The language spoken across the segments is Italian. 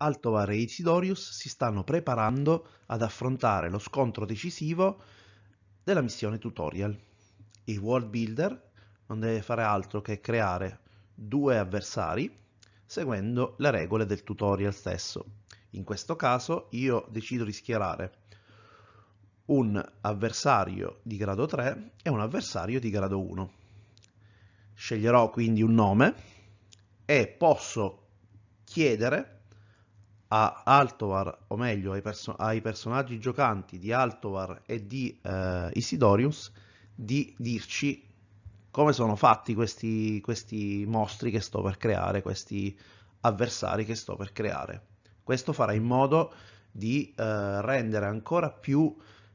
Altovar e Isidorius si stanno preparando ad affrontare lo scontro decisivo della missione tutorial. Il World Builder non deve fare altro che creare due avversari seguendo le regole del tutorial stesso. In questo caso io decido di schierare un avversario di grado 3 e un avversario di grado 1. Sceglierò quindi un nome e posso chiedere a Altovar, o meglio ai, perso ai personaggi giocanti di Altovar e di eh, Isidorius, di dirci come sono fatti questi, questi mostri che sto per creare, questi avversari che sto per creare. Questo farà in modo di eh, rendere ancora più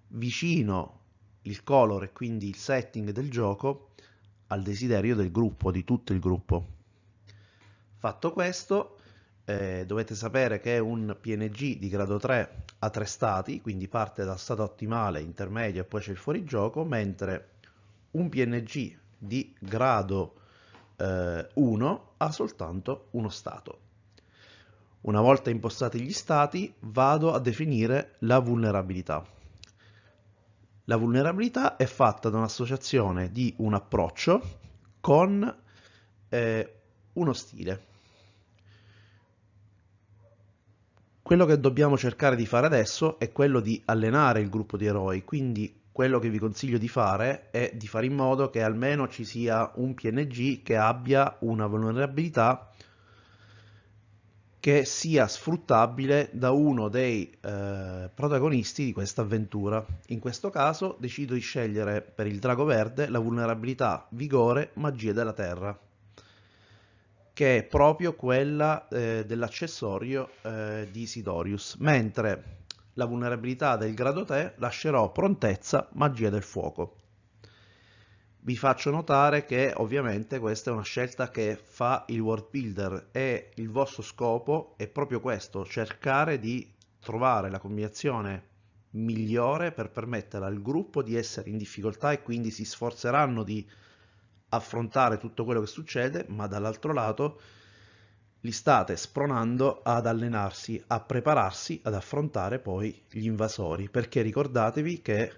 vicino il color e quindi il setting del gioco al desiderio del gruppo, di tutto il gruppo. Fatto questo, eh, dovete sapere che è un PNG di grado 3 a tre stati, quindi parte dal stato ottimale, intermedio e poi c'è il fuorigioco, mentre un PNG di grado eh, 1 ha soltanto uno stato. Una volta impostati gli stati vado a definire la vulnerabilità. La vulnerabilità è fatta da un'associazione di un approccio con eh, uno stile. Quello che dobbiamo cercare di fare adesso è quello di allenare il gruppo di eroi, quindi quello che vi consiglio di fare è di fare in modo che almeno ci sia un PNG che abbia una vulnerabilità che sia sfruttabile da uno dei eh, protagonisti di questa avventura. In questo caso decido di scegliere per il drago verde la vulnerabilità vigore magie della terra che è proprio quella eh, dell'accessorio eh, di Sidorius, mentre la vulnerabilità del grado 3 lascerò prontezza magia del fuoco. Vi faccio notare che ovviamente questa è una scelta che fa il world builder e il vostro scopo è proprio questo, cercare di trovare la combinazione migliore per permettere al gruppo di essere in difficoltà e quindi si sforzeranno di affrontare tutto quello che succede, ma dall'altro lato li state spronando ad allenarsi, a prepararsi ad affrontare poi gli invasori, perché ricordatevi che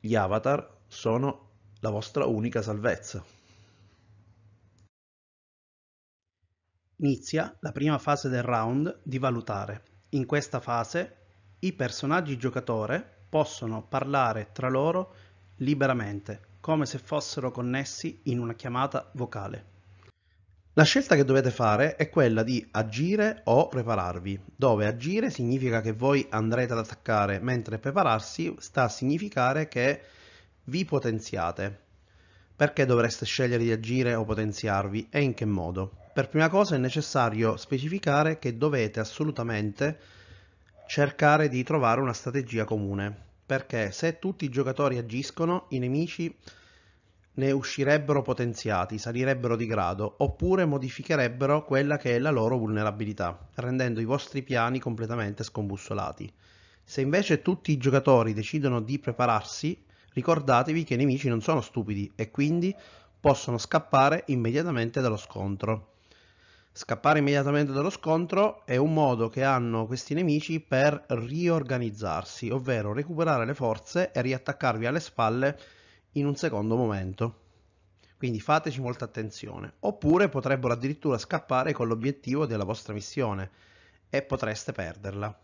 gli avatar sono la vostra unica salvezza. Inizia la prima fase del round di valutare. In questa fase i personaggi giocatore possono parlare tra loro liberamente come se fossero connessi in una chiamata vocale. La scelta che dovete fare è quella di agire o prepararvi, dove agire significa che voi andrete ad attaccare, mentre prepararsi sta a significare che vi potenziate. Perché dovreste scegliere di agire o potenziarvi e in che modo? Per prima cosa è necessario specificare che dovete assolutamente cercare di trovare una strategia comune, perché se tutti i giocatori agiscono, i nemici ne uscirebbero potenziati, salirebbero di grado, oppure modificherebbero quella che è la loro vulnerabilità, rendendo i vostri piani completamente scombussolati. Se invece tutti i giocatori decidono di prepararsi, ricordatevi che i nemici non sono stupidi e quindi possono scappare immediatamente dallo scontro. Scappare immediatamente dallo scontro è un modo che hanno questi nemici per riorganizzarsi, ovvero recuperare le forze e riattaccarvi alle spalle in un secondo momento. Quindi fateci molta attenzione. Oppure potrebbero addirittura scappare con l'obiettivo della vostra missione e potreste perderla.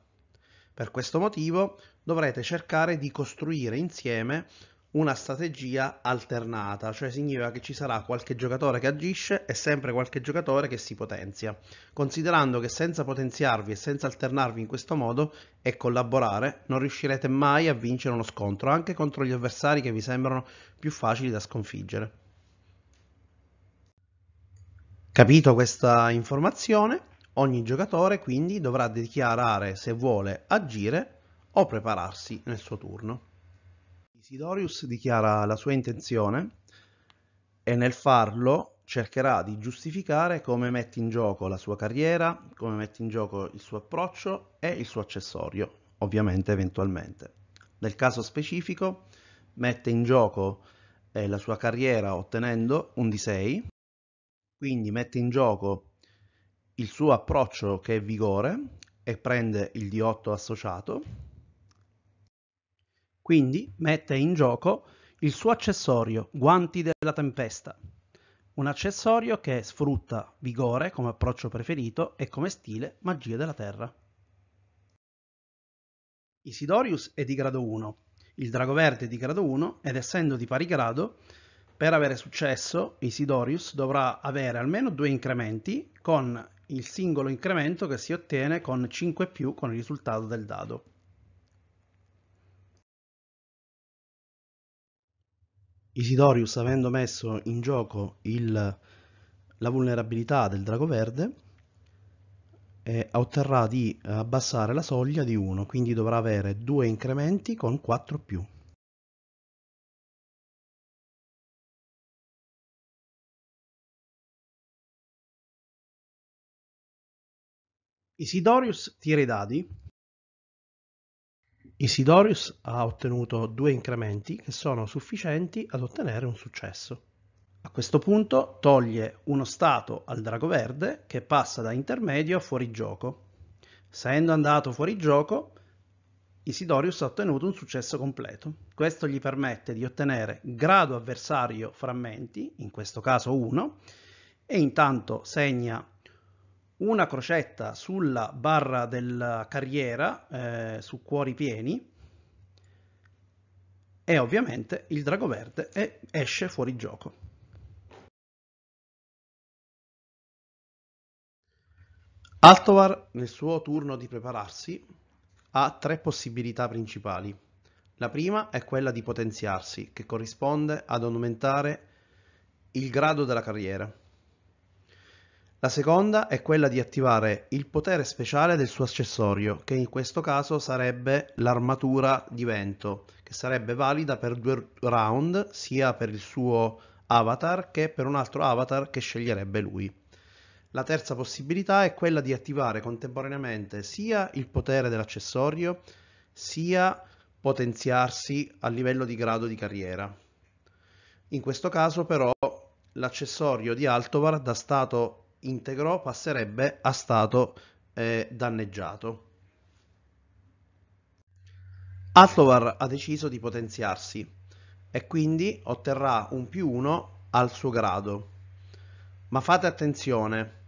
Per questo motivo dovrete cercare di costruire insieme una strategia alternata, cioè significa che ci sarà qualche giocatore che agisce e sempre qualche giocatore che si potenzia, considerando che senza potenziarvi e senza alternarvi in questo modo e collaborare non riuscirete mai a vincere uno scontro, anche contro gli avversari che vi sembrano più facili da sconfiggere. Capito questa informazione, ogni giocatore quindi dovrà dichiarare se vuole agire o prepararsi nel suo turno. Isidorius dichiara la sua intenzione e nel farlo cercherà di giustificare come mette in gioco la sua carriera, come mette in gioco il suo approccio e il suo accessorio, ovviamente eventualmente. Nel caso specifico mette in gioco eh, la sua carriera ottenendo un D6, quindi mette in gioco il suo approccio che è vigore e prende il D8 associato quindi mette in gioco il suo accessorio, guanti della tempesta, un accessorio che sfrutta vigore come approccio preferito e come stile magia della terra. Isidorius è di grado 1, il drago verde è di grado 1 ed essendo di pari grado, per avere successo Isidorius dovrà avere almeno due incrementi con il singolo incremento che si ottiene con 5 più con il risultato del dado. Isidorius avendo messo in gioco il, la vulnerabilità del drago verde eh, otterrà di abbassare la soglia di 1 quindi dovrà avere due incrementi con 4 più Isidorius tira i dadi Isidorius ha ottenuto due incrementi che sono sufficienti ad ottenere un successo. A questo punto toglie uno stato al drago verde che passa da intermedio a fuorigioco. Essendo andato fuorigioco, Isidorius ha ottenuto un successo completo. Questo gli permette di ottenere grado avversario frammenti, in questo caso 1, e intanto segna una crocetta sulla barra della carriera eh, su cuori pieni e ovviamente il drago verde e esce fuori gioco. Altovar nel suo turno di prepararsi ha tre possibilità principali. La prima è quella di potenziarsi, che corrisponde ad aumentare il grado della carriera. La seconda è quella di attivare il potere speciale del suo accessorio, che in questo caso sarebbe l'armatura di vento, che sarebbe valida per due round, sia per il suo avatar che per un altro avatar che sceglierebbe lui. La terza possibilità è quella di attivare contemporaneamente sia il potere dell'accessorio, sia potenziarsi a livello di grado di carriera. In questo caso però l'accessorio di Altovar da stato integro passerebbe a stato eh, danneggiato. Altovar ha deciso di potenziarsi e quindi otterrà un più 1 al suo grado. Ma fate attenzione,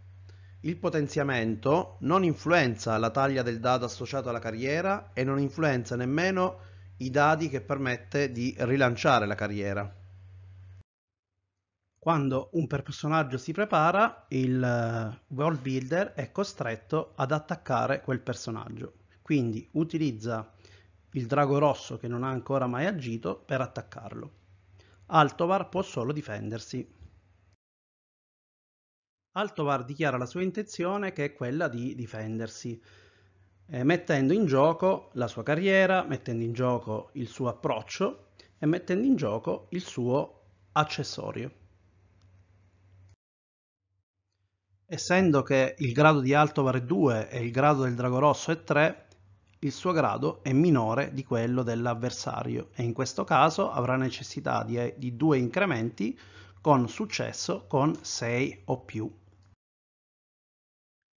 il potenziamento non influenza la taglia del dado associato alla carriera e non influenza nemmeno i dadi che permette di rilanciare la carriera. Quando un personaggio si prepara, il eh, world builder è costretto ad attaccare quel personaggio. Quindi utilizza il drago rosso che non ha ancora mai agito per attaccarlo. Altovar può solo difendersi. Altovar dichiara la sua intenzione che è quella di difendersi, eh, mettendo in gioco la sua carriera, mettendo in gioco il suo approccio e mettendo in gioco il suo accessorio. Essendo che il grado di Altovar è 2 e il grado del Drago Rosso è 3, il suo grado è minore di quello dell'avversario e in questo caso avrà necessità di, di due incrementi con successo con 6 o più.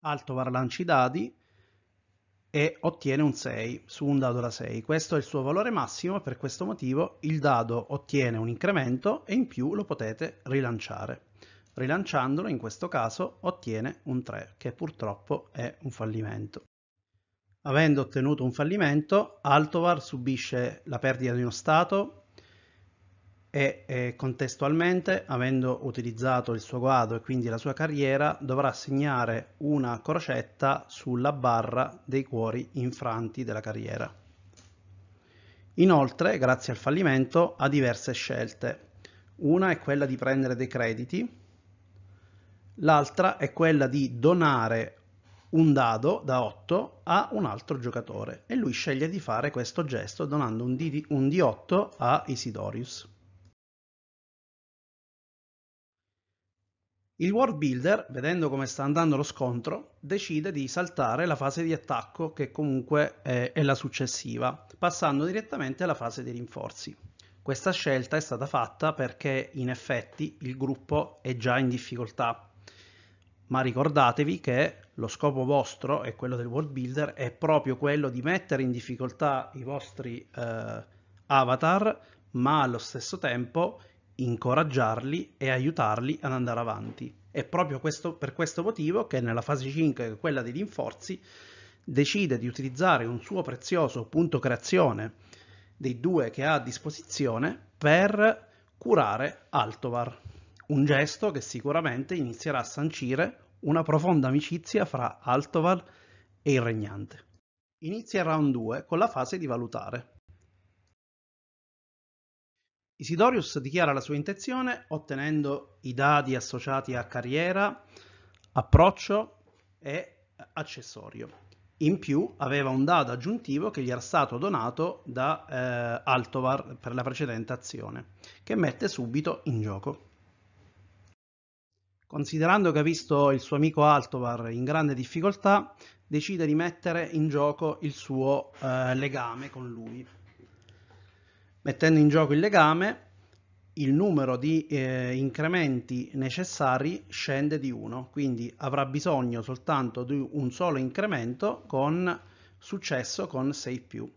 Altovar lancia i dadi e ottiene un 6 su un dado da 6. Questo è il suo valore massimo per questo motivo il dado ottiene un incremento e in più lo potete rilanciare. Rilanciandolo in questo caso ottiene un 3 che purtroppo è un fallimento. Avendo ottenuto un fallimento, Altovar subisce la perdita di uno stato e, e contestualmente, avendo utilizzato il suo guado e quindi la sua carriera, dovrà segnare una crocetta sulla barra dei cuori infranti della carriera. Inoltre, grazie al fallimento, ha diverse scelte. Una è quella di prendere dei crediti, l'altra è quella di donare un dado da 8 a un altro giocatore e lui sceglie di fare questo gesto donando un, D, un D8 a Isidorius. Il World Builder, vedendo come sta andando lo scontro, decide di saltare la fase di attacco che comunque è, è la successiva, passando direttamente alla fase dei rinforzi. Questa scelta è stata fatta perché in effetti il gruppo è già in difficoltà ma ricordatevi che lo scopo vostro e quello del world builder è proprio quello di mettere in difficoltà i vostri eh, avatar, ma allo stesso tempo incoraggiarli e aiutarli ad andare avanti. È proprio questo, per questo motivo che nella fase 5, che è quella dei rinforzi, decide di utilizzare un suo prezioso punto creazione dei due che ha a disposizione per curare Altovar, un gesto che sicuramente inizierà a sancire una profonda amicizia fra Altoval e il regnante. Inizia il round 2 con la fase di valutare. Isidorius dichiara la sua intenzione ottenendo i dadi associati a carriera, approccio e accessorio. In più aveva un dado aggiuntivo che gli era stato donato da eh, Altovar per la precedente azione, che mette subito in gioco. Considerando che ha visto il suo amico Altovar in grande difficoltà, decide di mettere in gioco il suo eh, legame con lui. Mettendo in gioco il legame, il numero di eh, incrementi necessari scende di 1, quindi avrà bisogno soltanto di un solo incremento con successo con 6 più.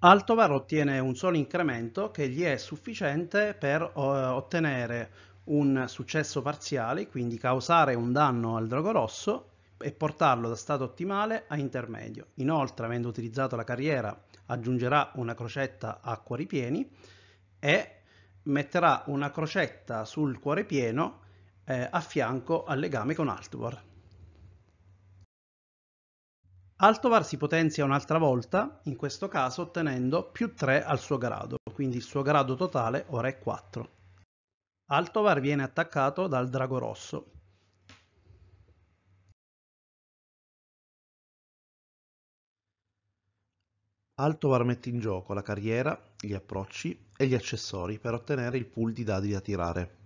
Altovar ottiene un solo incremento che gli è sufficiente per eh, ottenere un successo parziale, quindi causare un danno al drago rosso e portarlo da stato ottimale a intermedio. Inoltre, avendo utilizzato la carriera, aggiungerà una crocetta a cuori pieni e metterà una crocetta sul cuore pieno eh, a fianco al legame con Altvar. Altvar si potenzia un'altra volta, in questo caso ottenendo più 3 al suo grado, quindi il suo grado totale ora è 4. Altovar viene attaccato dal Drago Rosso. Altovar mette in gioco la carriera, gli approcci e gli accessori per ottenere il pool di dadi da tirare.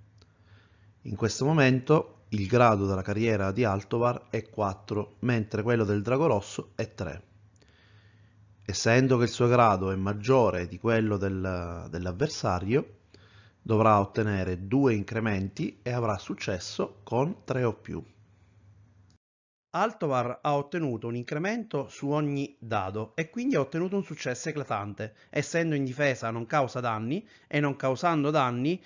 In questo momento il grado della carriera di Altovar è 4, mentre quello del Drago Rosso è 3. Essendo che il suo grado è maggiore di quello del, dell'avversario, dovrà ottenere due incrementi e avrà successo con tre o più. Altovar ha ottenuto un incremento su ogni dado e quindi ha ottenuto un successo eclatante. Essendo in difesa non causa danni e non causando danni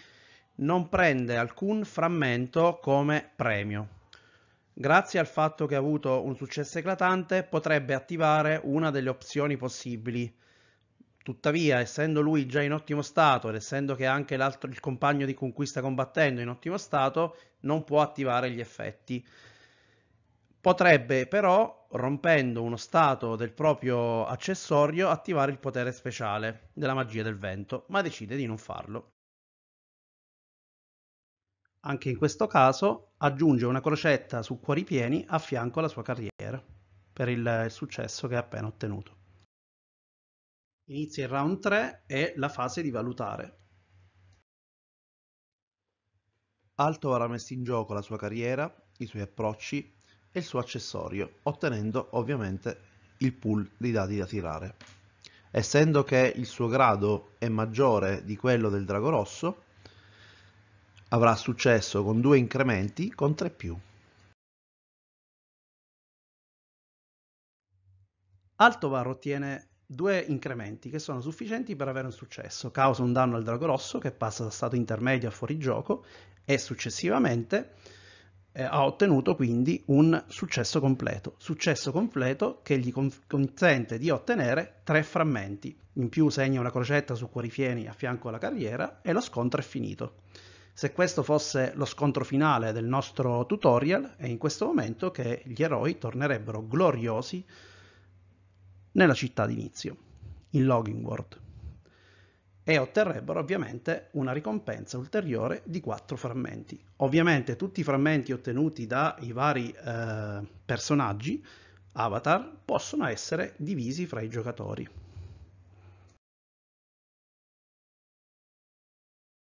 non prende alcun frammento come premio. Grazie al fatto che ha avuto un successo eclatante potrebbe attivare una delle opzioni possibili, Tuttavia, essendo lui già in ottimo stato ed essendo che anche il compagno di conquista combattendo è in ottimo stato, non può attivare gli effetti. Potrebbe però, rompendo uno stato del proprio accessorio, attivare il potere speciale della magia del vento, ma decide di non farlo. Anche in questo caso aggiunge una crocetta su cuori pieni a fianco alla sua carriera per il successo che ha appena ottenuto. Inizia il round 3 e la fase di valutare. Alto avrà messo in gioco la sua carriera, i suoi approcci e il suo accessorio, ottenendo ovviamente il pool di dati da tirare. Essendo che il suo grado è maggiore di quello del drago rosso, avrà successo con due incrementi con 3 più. Altovar ottiene due incrementi che sono sufficienti per avere un successo. Causa un danno al drago rosso che passa da stato intermedio a fuorigioco e successivamente eh, ha ottenuto quindi un successo completo. Successo completo che gli consente di ottenere tre frammenti. In più segna una crocetta su cuori fieni a fianco alla carriera e lo scontro è finito. Se questo fosse lo scontro finale del nostro tutorial, è in questo momento che gli eroi tornerebbero gloriosi nella città d'inizio, in World, e otterrebbero ovviamente una ricompensa ulteriore di 4 frammenti. Ovviamente tutti i frammenti ottenuti dai vari eh, personaggi avatar possono essere divisi fra i giocatori.